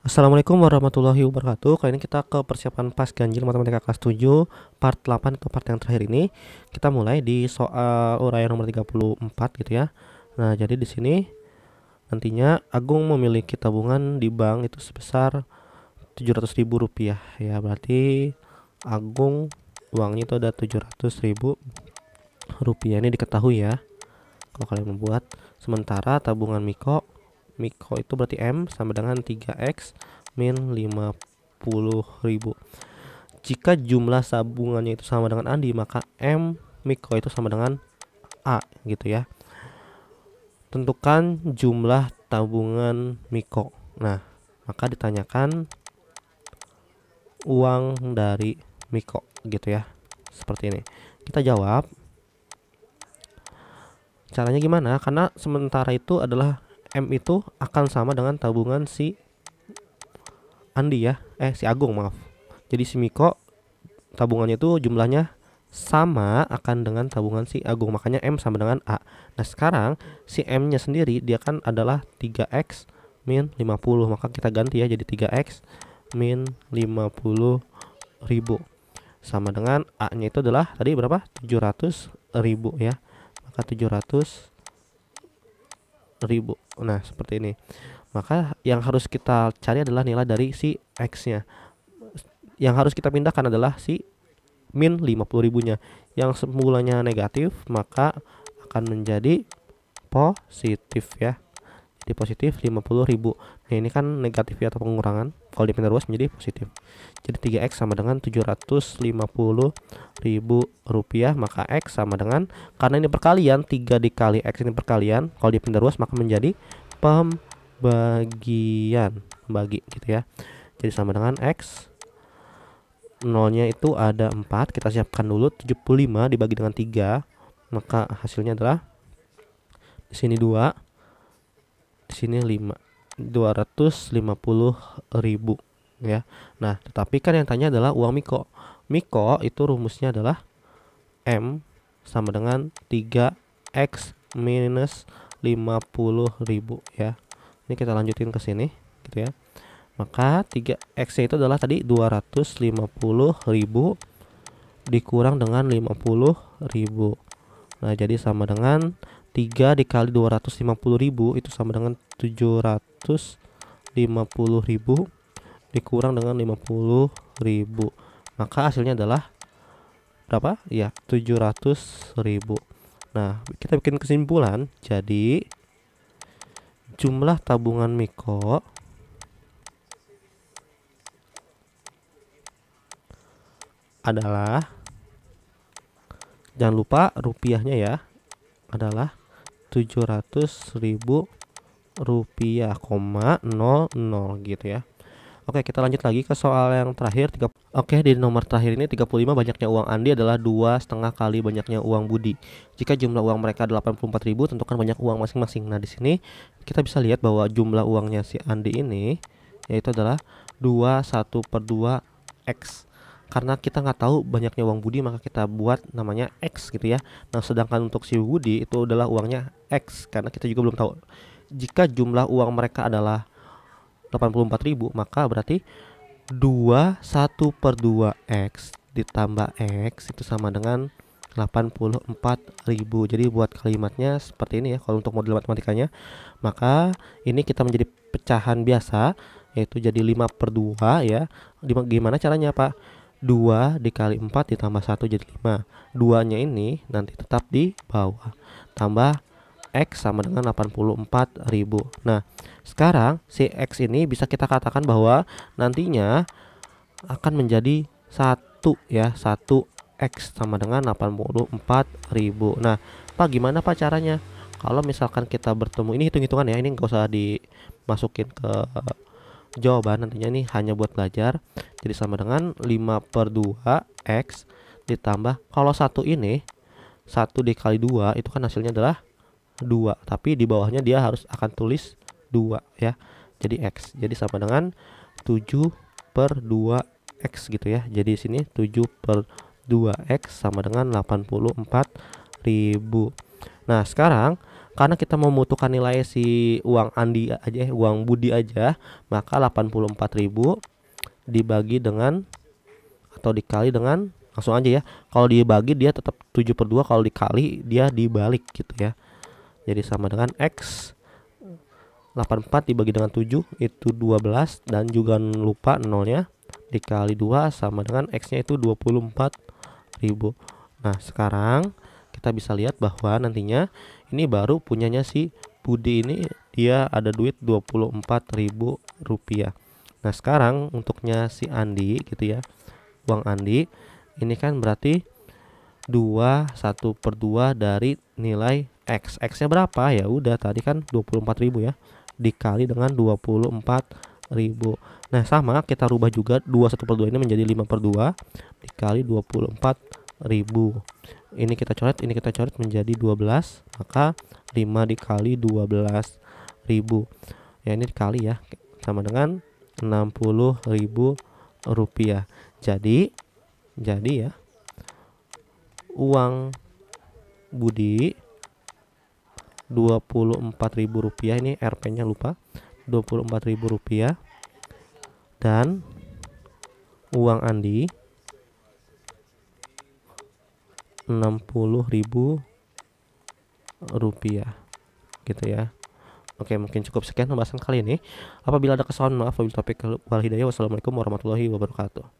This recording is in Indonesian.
Assalamualaikum warahmatullahi wabarakatuh Kali ini kita ke persiapan pas ganjil matematika kelas 7 Part 8 atau part yang terakhir ini Kita mulai di soal uraian nomor 34 gitu ya Nah jadi di sini Nantinya Agung memiliki tabungan di bank itu sebesar 700 ribu rupiah Ya berarti Agung uangnya itu ada 700 ribu rupiah Ini diketahui ya Kalau kalian membuat Sementara tabungan Miko mikro itu berarti M sama dengan 3X min 50.000 jika jumlah sabungannya itu sama dengan Andi maka M mikro itu sama dengan A gitu ya tentukan jumlah tabungan Miko. nah maka ditanyakan uang dari Miko, gitu ya seperti ini kita jawab caranya gimana karena sementara itu adalah M itu akan sama dengan tabungan si Andi ya eh si Agung maaf jadi si Miko tabungannya itu jumlahnya sama akan dengan tabungan si Agung makanya M sama dengan A nah sekarang si M nya sendiri dia kan adalah 3X min 50 maka kita ganti ya jadi 3X min 50 ribu sama dengan A nya itu adalah tadi berapa 700 ribu ya maka 700 ribu nah seperti ini maka yang harus kita cari adalah nilai dari si x nya yang harus kita pindahkan adalah si min 50 ribunya yang semulanya negatif maka akan menjadi positif ya jadi positif 50 ribu nah ini kan negatif ya atau pengurangan kalau dipindah ruas menjadi positif jadi 3x sama dengan 750 ribu rupiah maka X sama dengan karena ini perkalian tiga dikali X ini perkalian kalau dipindah ruas maka menjadi pembagian bagi gitu ya jadi sama dengan X nolnya itu ada empat kita siapkan dulu 75 dibagi dengan 3 maka hasilnya adalah di sini 2 di sini 5 250 ribu ya nah tetapi kan yang tanya adalah uang Miko Miko itu rumusnya adalah M sama dengan 3X minus 50.000 ya. Ini kita lanjutin ke sini gitu ya. Maka 3X itu adalah tadi 250.000 dikurang dengan 50.000. Nah, jadi sama dengan 3 dikali 250.000 itu sama dengan 750.000 dikurang dengan 50.000 maka hasilnya adalah berapa? Ya, 700.000. Nah, kita bikin kesimpulan. Jadi jumlah tabungan Miko adalah jangan lupa rupiahnya ya adalah 700.000 rupiah koma 00 gitu ya Oke, kita lanjut lagi ke soal yang terakhir. Oke, di nomor terakhir ini 35 banyaknya uang Andi adalah dua setengah kali banyaknya uang Budi. Jika jumlah uang mereka 84.000, tentukan banyak uang masing-masing. Nah, di sini kita bisa lihat bahwa jumlah uangnya si Andi ini yaitu adalah 2 1 per 2 X karena kita nggak tahu banyaknya uang Budi maka kita buat namanya X gitu ya. Nah sedangkan untuk si Budi itu adalah uangnya X karena kita juga belum tahu jika jumlah uang mereka adalah 84.000 maka berarti 2 1 per 2 X ditambah X itu sama dengan 84.000 jadi buat kalimatnya seperti ini ya kalau untuk model matematikanya maka ini kita menjadi pecahan biasa yaitu jadi 5 per 2 ya gimana caranya Pak 2 dikali 4 ditambah 1 jadi 5 2 nya ini nanti tetap di bawah tambah X sama dengan 84.000 Nah sekarang si X ini bisa kita katakan bahwa nantinya akan menjadi satu ya satu X sama dengan 84.000 Nah Pak gimana Pak caranya kalau misalkan kita bertemu ini hitung-hitungan ya ini enggak usah dimasukin ke jawaban nantinya ini hanya buat belajar jadi sama dengan 5 per 2 X ditambah kalau satu ini satu dikali dua itu kan hasilnya adalah 2 tapi di bawahnya dia harus akan tulis 2 ya jadi X jadi sama dengan 7 per 2 X gitu ya jadi sini 7 per 2 X sama dengan empat ribu nah sekarang karena kita membutuhkan nilai si uang Andi aja uang Budi aja maka empat ribu dibagi dengan atau dikali dengan langsung aja ya kalau dibagi dia tetap 7 per 2 kalau dikali dia dibalik gitu ya jadi sama dengan X 84 dibagi dengan 7 itu 12 dan juga lupa nolnya dikali 2 sama dengan X nya itu 24.000. nah sekarang kita bisa lihat bahwa nantinya ini baru punyanya si Budi ini dia ada duit 24.000 rupiah nah sekarang untuknya si Andi gitu ya uang Andi ini kan berarti 2 1 per 2 dari nilai X X nya berapa ya udah tadi kan 24.000 ya dikali dengan 24.000 nah sama kita rubah juga 2 1 per 2 ini menjadi 5 per 2 dikali 24.000 ini kita coret ini kita coret menjadi 12 maka 5 dikali 12.000 ya ini dikali ya sama dengan 60.000 rupiah jadi jadi ya uang Budi rp rupiah ini RP-nya lupa rp rupiah dan uang Andi rp rupiah gitu ya Oke mungkin cukup sekian pembahasan kali ini Apabila ada kesalahan maaf Wabil topik wal hidayah Wassalamualaikum warahmatullahi wabarakatuh